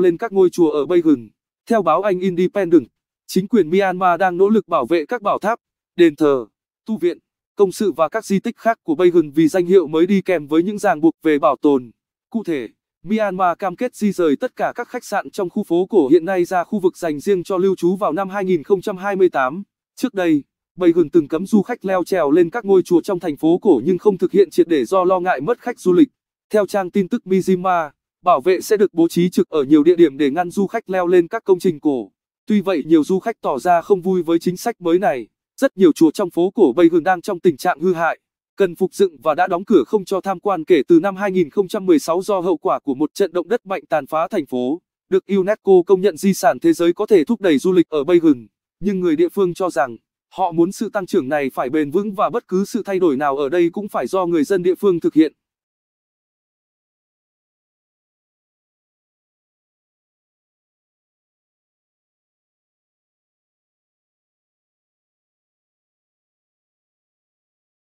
lên các ngôi chùa ở Bay Theo báo Anh Independent, chính quyền Myanmar đang nỗ lực bảo vệ các bảo tháp, đền thờ, tu viện, công sự và các di tích khác của Bay vì danh hiệu mới đi kèm với những ràng buộc về bảo tồn. Cụ thể, Myanmar cam kết di rời tất cả các khách sạn trong khu phố cổ hiện nay ra khu vực dành riêng cho lưu trú vào năm 2028. Trước đây, Bay từng cấm du khách leo trèo lên các ngôi chùa trong thành phố cổ nhưng không thực hiện triệt để do lo ngại mất khách du lịch. Theo trang tin tức Mizima, bảo vệ sẽ được bố trí trực ở nhiều địa điểm để ngăn du khách leo lên các công trình cổ. Tuy vậy nhiều du khách tỏ ra không vui với chính sách mới này, rất nhiều chùa trong phố cổ Bay Hường đang trong tình trạng hư hại, cần phục dựng và đã đóng cửa không cho tham quan kể từ năm 2016 do hậu quả của một trận động đất mạnh tàn phá thành phố, được UNESCO công nhận di sản thế giới có thể thúc đẩy du lịch ở Bay Hường, nhưng người địa phương cho rằng họ muốn sự tăng trưởng này phải bền vững và bất cứ sự thay đổi nào ở đây cũng phải do người dân địa phương thực hiện.